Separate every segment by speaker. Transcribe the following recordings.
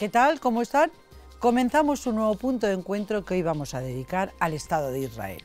Speaker 1: ¿Qué tal? ¿Cómo están? Comenzamos un nuevo punto de encuentro que hoy vamos a dedicar al Estado de Israel.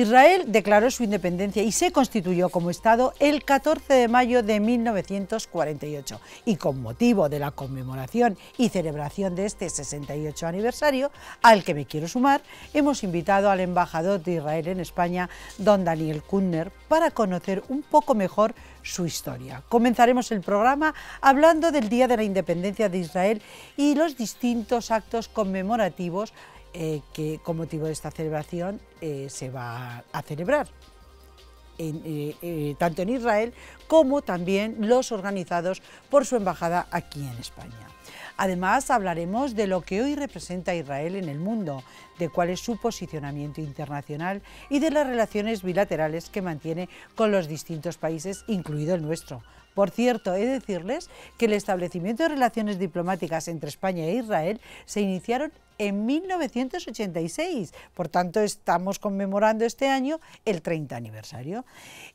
Speaker 1: Israel declaró su independencia y se constituyó como Estado el 14 de mayo de 1948 y con motivo de la conmemoración y celebración de este 68 aniversario, al que me quiero sumar, hemos invitado al embajador de Israel en España, don Daniel Kuhner, para conocer un poco mejor su historia. Comenzaremos el programa hablando del Día de la Independencia de Israel y los distintos actos conmemorativos eh, que con motivo de esta celebración eh, se va a celebrar. Eh, tanto en Israel como también los organizados por su embajada aquí en España. Además, hablaremos de lo que hoy representa Israel en el mundo, de cuál es su posicionamiento internacional y de las relaciones bilaterales que mantiene con los distintos países, incluido el nuestro, por cierto, he de decirles que el establecimiento de relaciones diplomáticas entre España e Israel se iniciaron en 1986. Por tanto, estamos conmemorando este año el 30 aniversario.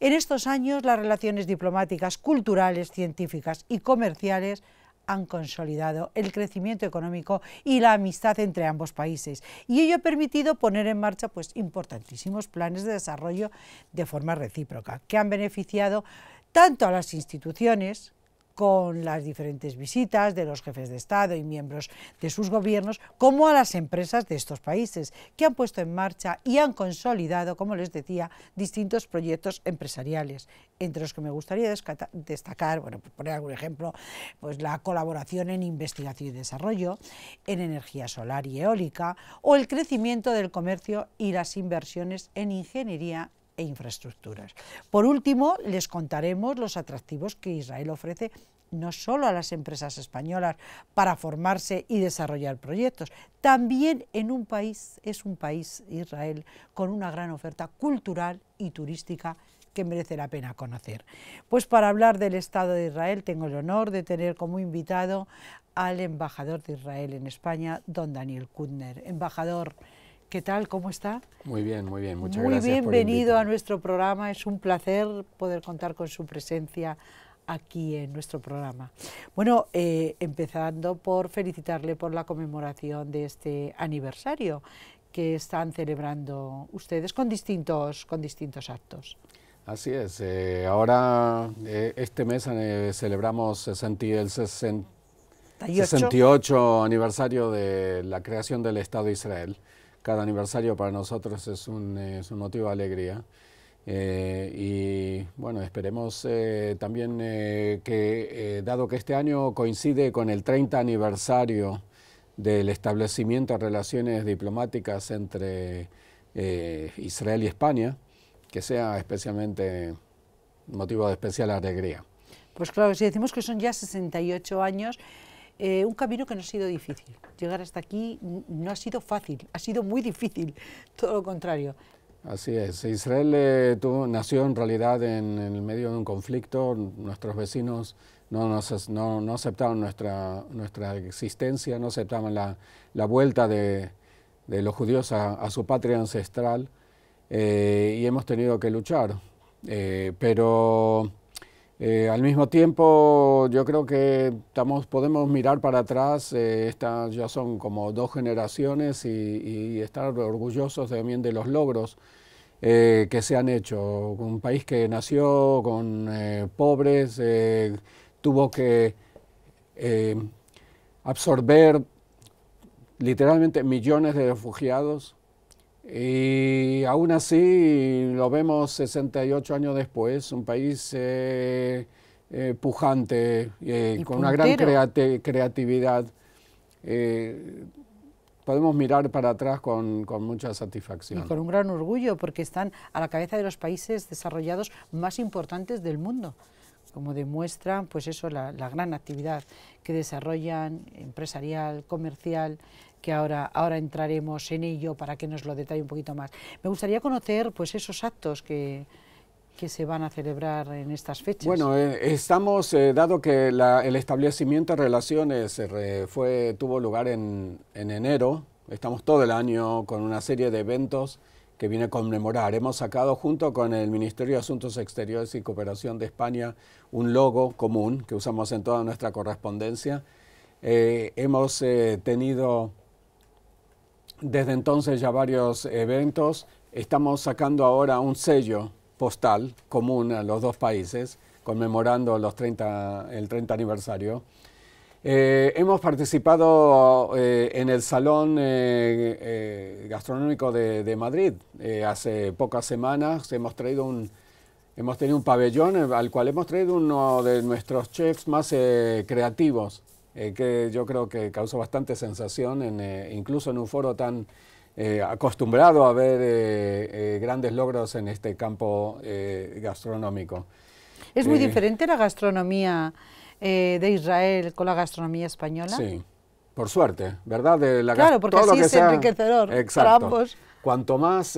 Speaker 1: En estos años, las relaciones diplomáticas, culturales, científicas y comerciales han consolidado el crecimiento económico y la amistad entre ambos países y ello ha permitido poner en marcha pues, importantísimos planes de desarrollo de forma recíproca que han beneficiado tanto a las instituciones con las diferentes visitas de los jefes de Estado y miembros de sus gobiernos, como a las empresas de estos países, que han puesto en marcha y han consolidado, como les decía, distintos proyectos empresariales, entre los que me gustaría destacar, bueno, por poner algún ejemplo, pues la colaboración en investigación y desarrollo, en energía solar y eólica, o el crecimiento del comercio y las inversiones en ingeniería e infraestructuras. Por último, les contaremos los atractivos que Israel ofrece no solo a las empresas españolas para formarse y desarrollar proyectos, también en un país, es un país, Israel, con una gran oferta cultural y turística que merece la pena conocer. Pues para hablar del Estado de Israel tengo el honor de tener como invitado al embajador de Israel en España, don Daniel Kudner. Embajador, ¿Qué tal? ¿Cómo está?
Speaker 2: Muy bien, muy bien. Muchas gracias. Muy bienvenido
Speaker 1: a nuestro programa. Es un placer poder contar con su presencia aquí en nuestro programa. Bueno, eh, empezando por felicitarle por la conmemoración de este aniversario que están celebrando ustedes con distintos, con distintos actos.
Speaker 2: Así es. Eh, ahora, eh, este mes celebramos el
Speaker 1: 68
Speaker 2: aniversario de la creación del Estado de Israel cada aniversario para nosotros es un, eh, motivo de alegría. Eh, y bueno, esperemos eh, también que, dado que este año coincide con el 30 aniversario del establecimiento de relaciones diplomáticas entre Israel y España, que sea especialmente motivo de especial alegría.
Speaker 1: Pues claro, si decimos que son ya 68 años, eh, un camino que no ha sido difícil. Llegar hasta aquí no ha sido fácil, ha sido muy difícil, todo lo contrario.
Speaker 2: Así es. Israel eh, nació en realidad en, el medio de un conflicto. Nuestros vecinos no, no, aceptaban nuestra, nuestra existencia, no aceptaban la, vuelta de, los judíos a, su patria ancestral eh, y hemos tenido que luchar. pero eh, al mismo tiempo, yo creo que estamos, podemos mirar para atrás, eh, estas ya son como dos generaciones y, estar orgullosos también de los logros eh, que se han hecho. Un país que nació con pobres, tuvo que absorber literalmente millones de refugiados, y aún así lo vemos 68 años después, un país eh, eh, pujante, eh, con una gran creatividad. podemos mirar para atrás con, mucha satisfacción. Y con
Speaker 1: un gran orgullo, porque están a la cabeza de los países desarrollados más importantes del mundo, como demuestra pues eso, la gran actividad que desarrollan empresarial, comercial, que ahora, ahora entraremos en ello para que nos lo detalle un poquito más. Me gustaría conocer pues, esos actos que, que se van a celebrar en estas fechas? Bueno, eh,
Speaker 2: estamos, eh, dado que el establecimiento de relaciones eh, fue, tuvo lugar en, en, enero, estamos todo el año con una serie de eventos que viene a conmemorar. Hemos sacado junto con el Ministerio de Asuntos Exteriores y Cooperación de España un logo común que usamos en toda nuestra correspondencia. hemos tenido desde entonces ya varios eventos. Estamos sacando ahora un sello postal común a los dos países, conmemorando los 30, el 30 aniversario. Eh, hemos participado eh, en el Salón eh, Gastronómico de, de Madrid hace pocas semanas. Hemos, traído un, hemos tenido un pabellón al cual hemos traído uno de nuestros chefs más creativos eh, que yo creo que causó bastante sensación, en, eh, incluso en un foro tan eh, acostumbrado a ver grandes logros en este campo gastronómico.
Speaker 1: ¿Es muy diferente la gastronomía de Israel con la gastronomía española? Sí,
Speaker 2: por suerte, ¿verdad? la claro, porque así es enriquecedor para ambos. Cuanto más,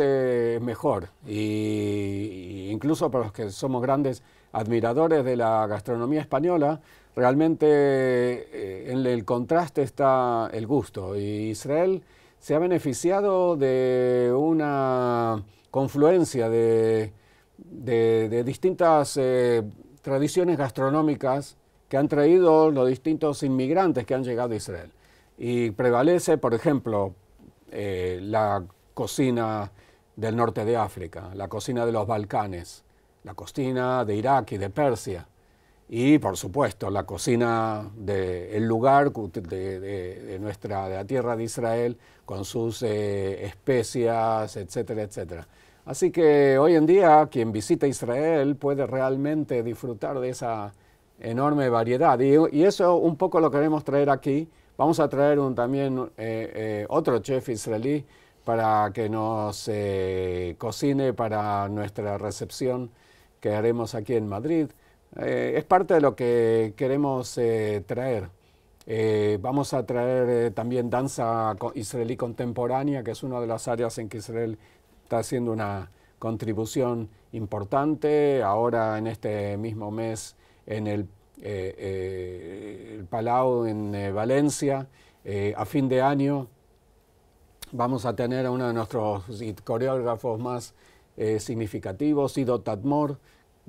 Speaker 2: mejor. y incluso para los que somos grandes admiradores de la gastronomía española, Realmente eh, en el contraste está el gusto. Y Israel se ha beneficiado de una confluencia de, distintas eh, tradiciones gastronómicas que han traído los distintos inmigrantes que han llegado a Israel. Y prevalece, por ejemplo, eh, la cocina del norte de África, la cocina de los Balcanes, la cocina de Irak y de Persia y por supuesto la cocina del lugar, de, nuestra de la tierra de Israel, con sus eh, especias, etcétera, etcétera. Así que hoy en día quien visita Israel puede realmente disfrutar de esa enorme variedad y, eso un poco lo queremos traer aquí. Vamos a traer un, también eh, eh, otro chef israelí para que nos cocine para nuestra recepción que haremos aquí en Madrid. Eh, es parte de lo que queremos eh, traer. Eh, vamos a traer también danza israelí contemporánea, que es una de las áreas en que Israel está haciendo una contribución importante. Ahora en este mismo mes en el, el Palau en Valencia, a fin de año vamos a tener a uno de nuestros coreógrafos más significativos, Ido Tadmor,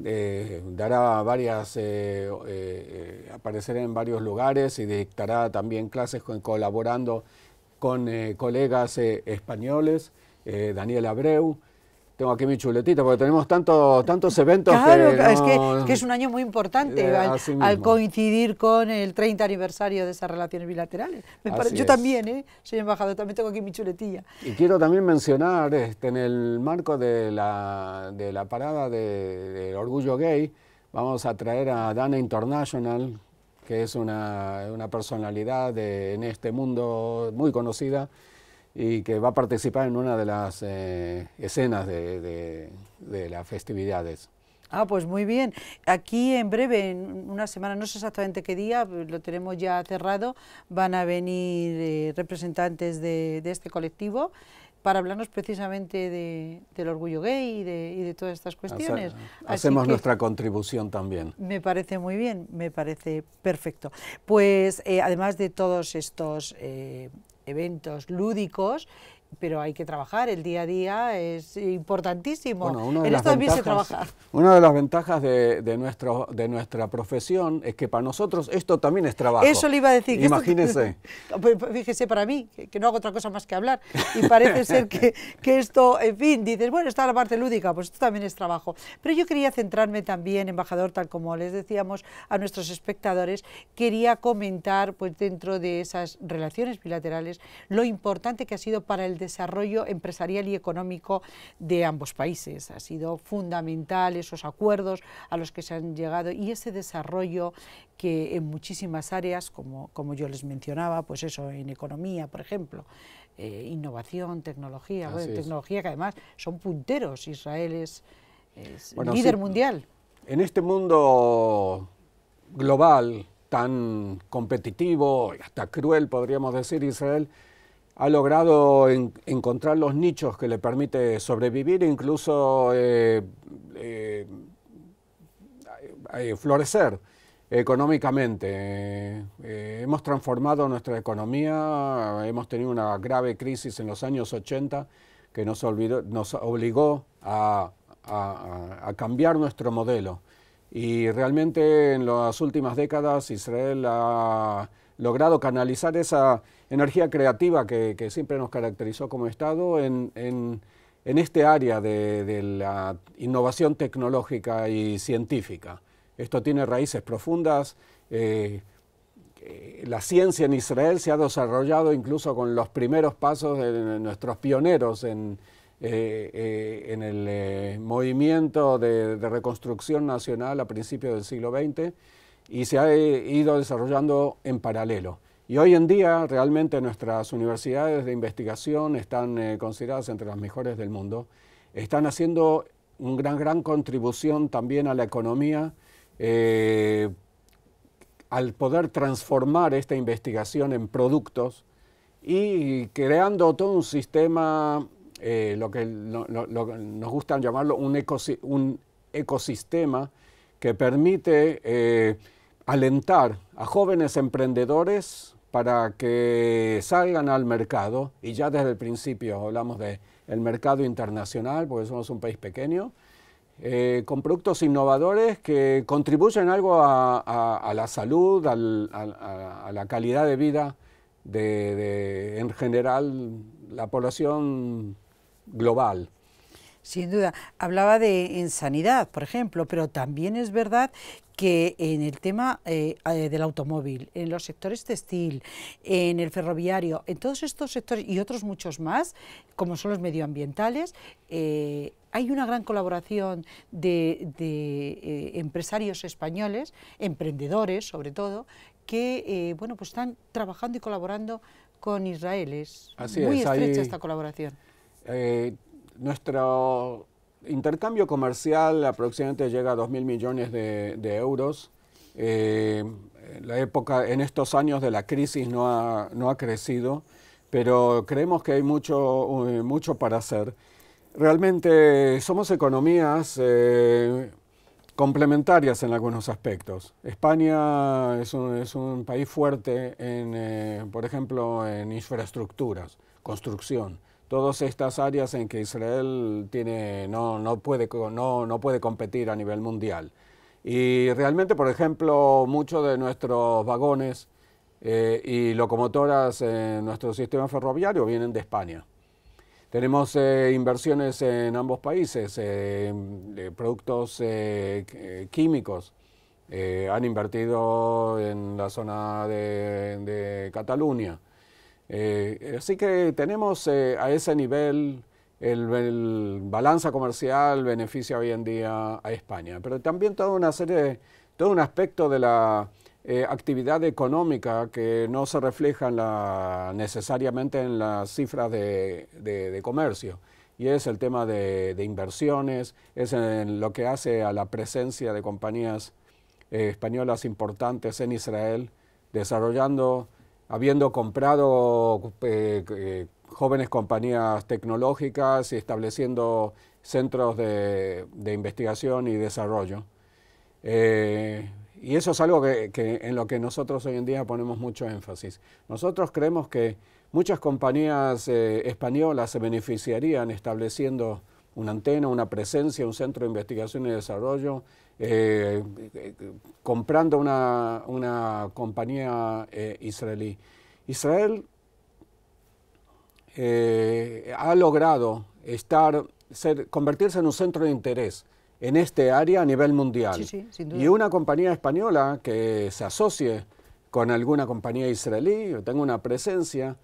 Speaker 2: eh, dará varias, eh, eh, aparecerá en varios lugares y dictará también clases colaborando con colegas españoles, Daniel Abreu, tengo aquí mi chuletita, porque tenemos tanto, tantos eventos. Claro, que es, que, es un
Speaker 1: año muy importante eh, al, coincidir con el 30 aniversario de esas relaciones bilaterales. Yo también, ¿eh? soy embajador, también tengo aquí mi chuletilla.
Speaker 2: Y quiero también mencionar, este, en el marco de la, parada del orgullo gay, vamos a traer a Dana International, que es una, una personalidad en este mundo muy conocida y que va a participar en una de las eh, escenas de, las festividades. Ah, pues muy bien.
Speaker 1: Aquí en breve, en una semana, no sé exactamente qué día, lo tenemos ya cerrado, van a venir eh, representantes de, este colectivo para hablarnos precisamente del orgullo gay y de, todas estas cuestiones. hacemos nuestra
Speaker 2: contribución también.
Speaker 1: Me parece muy bien, me parece perfecto. Pues eh, además de todos estos eventos lúdicos pero hay que trabajar, el día a día es importantísimo. Bueno, en esto se
Speaker 2: Una de las ventajas de, nuestro, de nuestra profesión es que para nosotros esto también es trabajo. Eso le iba a decir. Imagínese.
Speaker 1: Pues, fíjese para mí, que, no hago otra cosa más que hablar. Y parece ser que, que, esto, en fin, dices, bueno, está la parte lúdica, pues esto también es trabajo. Pero yo quería centrarme también, embajador, tal como les decíamos a nuestros espectadores, quería comentar, pues dentro de esas relaciones bilaterales, lo importante que ha sido para el desarrollo desarrollo empresarial y económico de ambos países. Ha sido fundamental esos acuerdos a los que se han llegado y ese desarrollo que en muchísimas áreas, como, como yo les mencionaba, pues eso, en economía, por ejemplo, eh, innovación, tecnología, tecnología que además son punteros, Israel es, líder
Speaker 2: mundial. En este mundo global tan competitivo, hasta cruel podríamos decir Israel, ha logrado encontrar los nichos que le permite sobrevivir e incluso eh, eh, eh, florecer económicamente. hemos transformado nuestra economía, hemos tenido una grave crisis en los años 80 que nos, obligó a, cambiar nuestro modelo. Y realmente en las últimas décadas Israel ha logrado canalizar esa energía creativa que, siempre nos caracterizó como Estado en, este área de, la innovación tecnológica y científica. Esto tiene raíces profundas. Eh, eh, la ciencia en Israel se ha desarrollado incluso con los primeros pasos de nuestros pioneros en, eh, el movimiento de, de, reconstrucción nacional a principios del siglo XX y se ha ido desarrollando en paralelo. Y hoy en día realmente nuestras universidades de investigación están eh, consideradas entre las mejores del mundo. Están haciendo una gran, gran contribución también a la economía eh, al poder transformar esta investigación en productos y creando todo un sistema, eh, lo que nos gusta llamarlo un, ecosistema que permite alentar a jóvenes emprendedores para que salgan al mercado, y ya desde el principio hablamos del el mercado internacional, porque somos un país pequeño, eh, con productos innovadores que contribuyen algo a, la salud, a, la calidad de vida de en general la población global.
Speaker 1: Sin duda. Hablaba de en sanidad, por ejemplo, pero también es verdad que en el tema eh, eh, del automóvil, en los sectores textil, en el ferroviario, en todos estos sectores y otros muchos más, como son los medioambientales, eh, hay una gran colaboración de, empresarios españoles, emprendedores sobre todo, que bueno, pues están trabajando y colaborando con Israel. Es muy estrecha esta colaboración.
Speaker 2: Nuestro intercambio comercial aproximadamente llega a 2.000 millones de, euros. Eh, la época, en estos años de la crisis no ha, crecido, pero creemos que hay mucho, eh, mucho para hacer. Realmente somos economías eh, complementarias en algunos aspectos. España es un, país fuerte, por ejemplo, en infraestructuras, construcción todas estas áreas en que Israel tiene, no, no, puede, no, no puede competir a nivel mundial. Y realmente, por ejemplo, muchos de nuestros vagones eh, y locomotoras en nuestro sistema ferroviario vienen de España. Tenemos eh, inversiones en ambos países, eh, productos químicos. han invertido en la zona de Cataluña. Eh, así que tenemos eh, a ese nivel el, balanza comercial beneficia hoy en día a España, pero también toda una serie, todo un aspecto de la eh, actividad económica que no se refleja necesariamente en las cifras de, comercio. Y es el tema de, inversiones, es lo que hace a la presencia de compañías españolas importantes en Israel, desarrollando habiendo comprado eh, eh, jóvenes compañías tecnológicas y estableciendo centros de, investigación y desarrollo. Eh, y eso es algo que, en lo que nosotros hoy en día ponemos mucho énfasis. Nosotros creemos que muchas compañías españolas se beneficiarían estableciendo una antena, una presencia, un centro de investigación y desarrollo, eh, eh, comprando una, compañía eh, israelí. Israel ha logrado estar, convertirse en un centro de interés en este área a nivel mundial. Y una compañía española que se asocie con alguna compañía israelí o tenga una presencia,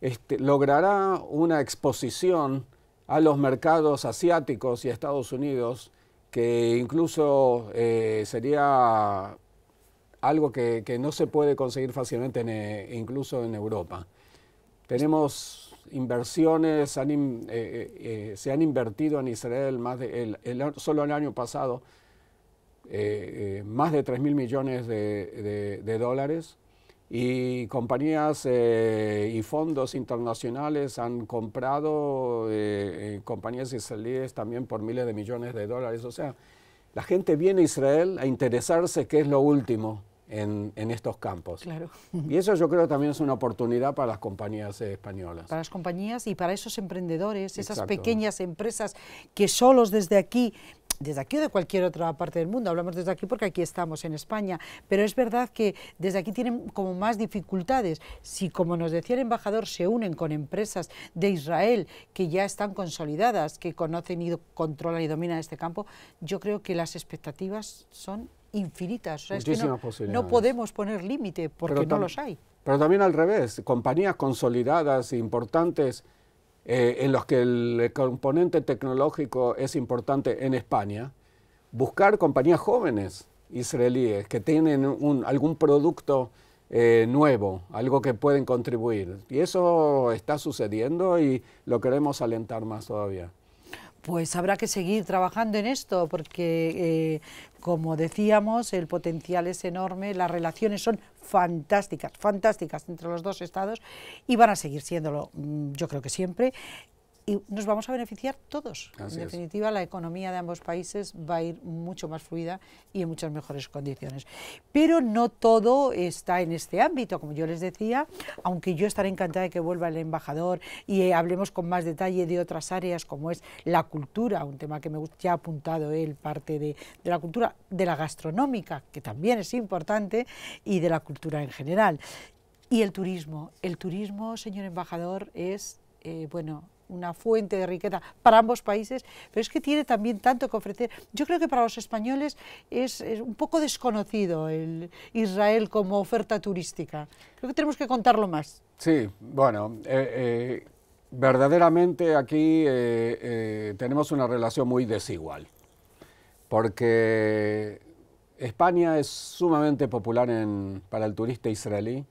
Speaker 2: este, logrará una exposición a los mercados asiáticos y Estados Unidos, que incluso eh, sería algo que, no se puede conseguir fácilmente eh, incluso en Europa. Tenemos inversiones, eh, se han invertido en Israel más de, solo el año pasado más de 3 mil millones de, dólares y compañías eh, y fondos internacionales han comprado eh, eh, compañías israelíes también por miles de millones de dólares. O sea, la gente viene a Israel a interesarse qué es lo último en, estos campos. Claro. Y eso yo creo también es una oportunidad para las compañías españolas.
Speaker 1: Para las compañías y para esos emprendedores, esas pequeñas empresas que solos desde aquí desde aquí o de cualquier otra parte del mundo, hablamos desde aquí porque aquí estamos en España, pero es verdad que desde aquí tienen como más dificultades. Si, como nos decía el embajador, se unen con empresas de Israel que ya están consolidadas, que conocen y controlan y dominan este campo, yo creo que las expectativas son infinitas. no, podemos poner límite porque no los hay.
Speaker 2: Pero también al revés, compañías consolidadas, e importantes, eh, en los que el componente tecnológico es importante en España, buscar compañías jóvenes israelíes que tienen algún producto eh, nuevo, algo que pueden contribuir. Y eso está sucediendo y lo queremos alentar más todavía
Speaker 1: pues habrá que seguir trabajando en esto porque, eh, como decíamos, el potencial es enorme, las relaciones son fantásticas, fantásticas entre los dos estados y van a seguir siéndolo, mm, yo creo que siempre y nos vamos a beneficiar todos. en definitiva, la economía de ambos países va a ir mucho más fluida y en muchas mejores condiciones. Pero no todo está en este ámbito, como yo les decía, aunque yo estaré encantada de que vuelva el embajador y eh, hablemos con más detalle de otras áreas como es la cultura, un tema que me gusta, ya ha apuntado él, parte de, la cultura, de la gastronómica, que también es importante, y de la cultura en general. Y el turismo. El turismo, señor embajador, es, eh, bueno, una fuente de riqueza para ambos países, pero es que tiene también tanto que ofrecer. Yo creo que para los españoles es, un poco desconocido Israel como oferta turística. Creo que tenemos que contarlo
Speaker 2: más. Sí, bueno, eh, eh, verdaderamente aquí eh, tenemos una relación muy desigual, porque España es sumamente popular para el turista israelí.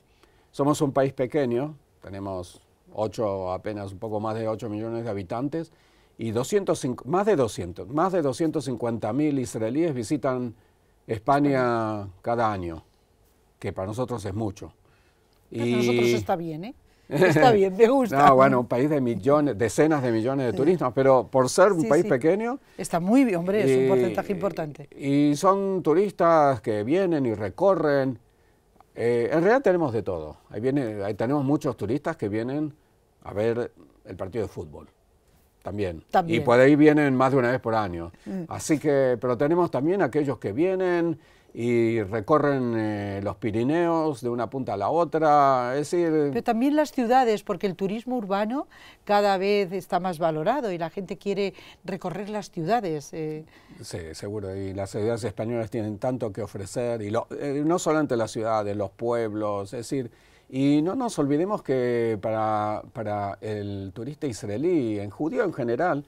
Speaker 2: Somos un país pequeño, tenemos ...ocho, apenas un poco más de 8 millones de habitantes, y 205, más de 200, más de 250 mil israelíes visitan España cada año, que para nosotros es mucho. Pues para nosotros está
Speaker 1: bien, ¿eh? Está bien, me gusta.
Speaker 2: No, bueno, un país de millones, decenas de millones de turistas, pero por ser un país pequeño...
Speaker 1: Está muy bien, hombre, es un porcentaje importante.
Speaker 2: Y son turistas que vienen y recorren. Eh, en realidad tenemos de todo. Ahí viene, ahí tenemos muchos turistas que vienen a ver el partido de fútbol. También. Y por ahí vienen más de una vez por año. Mm. Así que, pero tenemos también aquellos que vienen y recorren eh, los Pirineos de una punta a la otra, es decir... Pero
Speaker 1: también las ciudades, porque el turismo urbano cada vez está más valorado y la gente quiere recorrer las ciudades. Eh.
Speaker 2: Sí, seguro, y las ciudades españolas tienen tanto que ofrecer, y eh, no solamente las ciudades, los pueblos, es decir... Y no nos olvidemos que para, el turista israelí, en judío en general,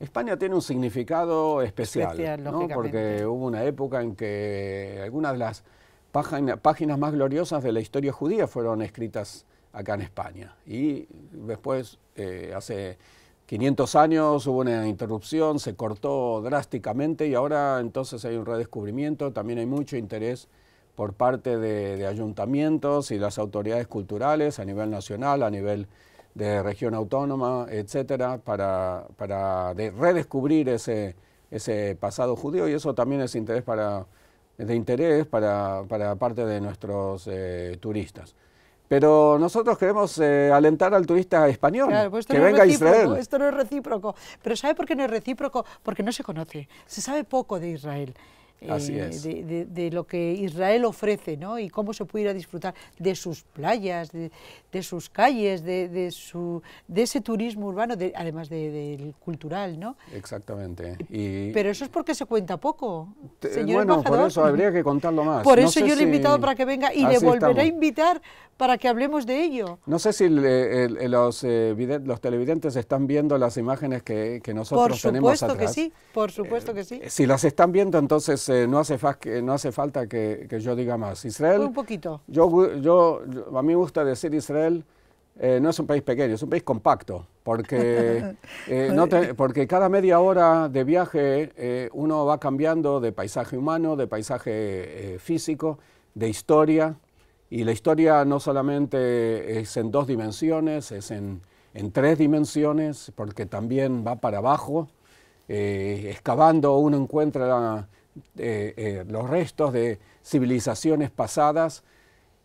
Speaker 2: España tiene un significado especial, porque hubo una época en que algunas de las páginas más gloriosas de la historia judía fueron escritas acá en España. Y después, eh, hace 500 años, hubo una interrupción, se cortó drásticamente y ahora entonces hay un redescubrimiento, también hay mucho interés por parte de, ayuntamientos y las autoridades culturales a nivel nacional, a nivel de región autónoma, etcétera, para, redescubrir ese, ese pasado judío y eso también es interés para, de interés para, para parte de nuestros eh, turistas. Pero nosotros queremos eh, alentar al turista español, pues que venga a Israel.
Speaker 1: Esto no es recíproco. Pero ¿sabe por qué no es recíproco? Porque no se conoce, se sabe poco de Israel. Eh, de, lo que Israel ofrece, Y cómo se puede ir a disfrutar de sus playas, de, sus calles, de, su, de ese turismo urbano, además del cultural, ¿no?
Speaker 2: Exactamente. Pero
Speaker 1: eso es porque se cuenta poco, señor bueno, por eso habría
Speaker 2: que contarlo más. Por eso yo le he invitado para que venga y le volveré a
Speaker 1: invitar para que hablemos de ello.
Speaker 2: No sé si los, eh, los, televidentes están viendo las imágenes que, nosotros tenemos Por supuesto sí,
Speaker 1: por supuesto que sí. Eh, si
Speaker 2: las están viendo, entonces no, hace hace falta que, yo diga más. Israel... Un poquito. Yo, yo, a mí me gusta decir Israel eh, no es un país pequeño, es un país compacto, porque, eh, porque cada media hora de viaje eh, uno va cambiando de paisaje humano, de paisaje físico, de historia, y la historia no solamente es en dos dimensiones, es en, tres dimensiones, porque también va para abajo. excavando uno encuentra eh, los restos de civilizaciones pasadas.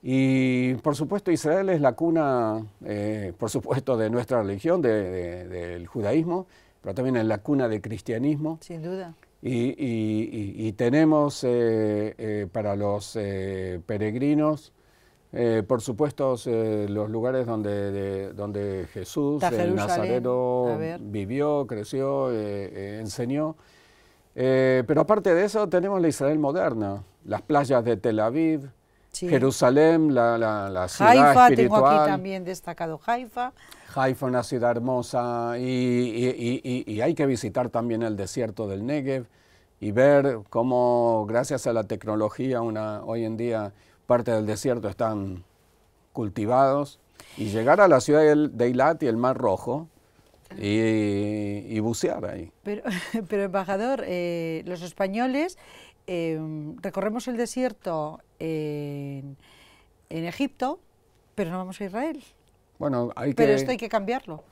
Speaker 2: Y por supuesto Israel es la cuna, eh, por supuesto, de nuestra religión, del judaísmo, pero también es la cuna del cristianismo. Sin duda. Y, tenemos eh, para los peregrinos, por supuesto, los lugares donde, donde Jesús, el Nazareno, vivió, creció, enseñó. Eh, pero aparte de eso, tenemos la Israel moderna, las playas de Tel Aviv, Jerusalén, la, la, la ciudad Haifa, tengo aquí
Speaker 1: también destacado Haifa.
Speaker 2: Haifa, una ciudad hermosa, y, y, y, hay que visitar también el desierto del Negev y ver cómo, gracias a la tecnología, una, hoy en día parte del desierto están cultivados. Y llegar a la ciudad de Eilat y el Mar Rojo, y, bucear ahí.
Speaker 1: Pero, embajador, eh, los españoles em, recorremos el desierto en, Egipto, pero no vamos a Israel.
Speaker 2: Bueno, Pero esto hay que cambiarlo.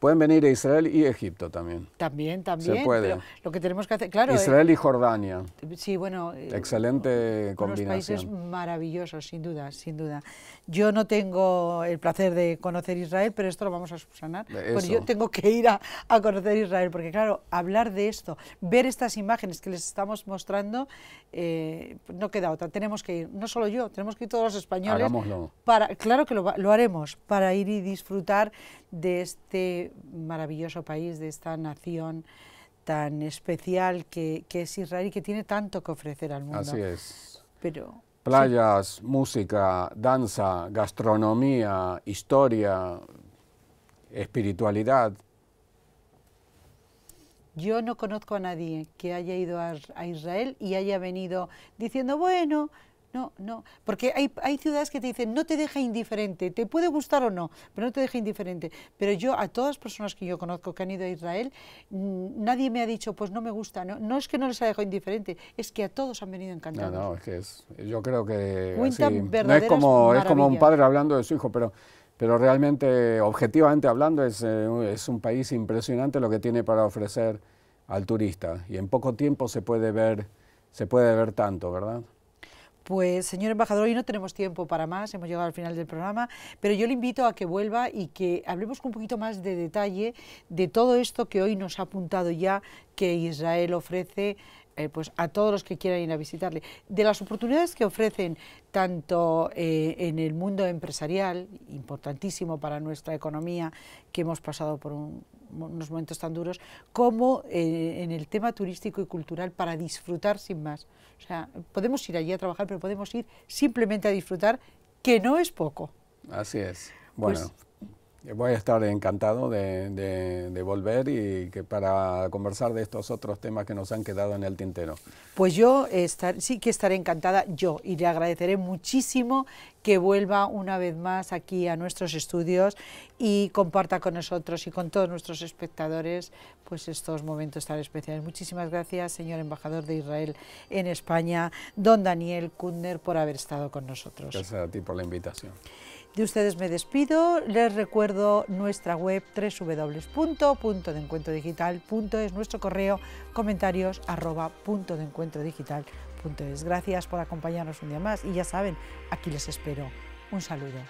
Speaker 2: Pueden venir a Israel y Egipto también.
Speaker 1: También, también. Se puede. lo que tenemos que hacer, claro. Eh, Israel
Speaker 2: y Jordania.
Speaker 1: Sí, bueno. Eh,
Speaker 2: Excelente combinación. combinación. países
Speaker 1: maravillosos, sin duda, sin duda. Yo no tengo el placer de conocer Israel, pero esto lo vamos a subsanar. Pues yo tengo que ir a, conocer Israel, porque claro, hablar de esto, ver estas imágenes que les estamos mostrando, eh, no queda otra. Tenemos que ir, no solo yo, tenemos que ir todos los españoles. Hagámoslo. Para, claro que lo haremos, para ir y disfrutar de este maravilloso país, de esta nación tan especial que, es Israel y que tiene tanto que ofrecer al mundo. Así es. Pero,
Speaker 2: Playas, música, danza, gastronomía, historia, espiritualidad.
Speaker 1: Yo no conozco a nadie que haya ido a Israel y haya venido diciendo, bueno, no, no, porque hay, ciudades que te dicen, no te deja indiferente, te puede gustar o no, pero no te deja indiferente. Pero yo, a todas las personas que yo conozco que han ido a Israel, mm, nadie me ha dicho, pues no me gusta, no, es que no les ha dejado indiferente, es que a todos han venido encantados. No,
Speaker 2: no, es que yo creo que no es como, es como un padre hablando de su hijo, pero pero realmente, objetivamente hablando, es, eh, es, un país impresionante lo que tiene para ofrecer al turista y en poco tiempo se puede ver, se puede ver tanto, ¿verdad?
Speaker 1: Pues, señor embajador, hoy no tenemos tiempo para más, hemos llegado al final del programa, pero yo le invito a que vuelva y que hablemos con un poquito más de detalle de todo esto que hoy nos ha apuntado ya que Israel ofrece eh, pues a todos los que quieran ir a visitarle. De las oportunidades que ofrecen tanto eh, en el mundo empresarial, importantísimo para nuestra economía, que hemos pasado por un unos momentos tan duros, como eh, en el tema turístico y cultural para disfrutar sin más. O sea, podemos ir allí a trabajar, pero podemos ir simplemente a disfrutar, que no es poco.
Speaker 2: Así es. Pues bueno, Voy a estar encantado de, volver y que para conversar de estos otros temas que nos han quedado en el tintero.
Speaker 1: Pues yo sí que estaré encantada, yo, y le agradeceré muchísimo que vuelva una vez más aquí a nuestros estudios y comparta con nosotros y con todos nuestros espectadores pues estos momentos tan especiales. Muchísimas gracias, señor embajador de Israel en España, don Daniel Kunder, por haber estado con nosotros. Gracias
Speaker 2: a ti por la invitación.
Speaker 1: De ustedes me despido. Les recuerdo nuestra web www.puntodeencuentrodigital.es, nuestro correo comentarios arroba punto de encuentro digital Gracias por acompañarnos un día más y ya saben, aquí les espero. Un saludo.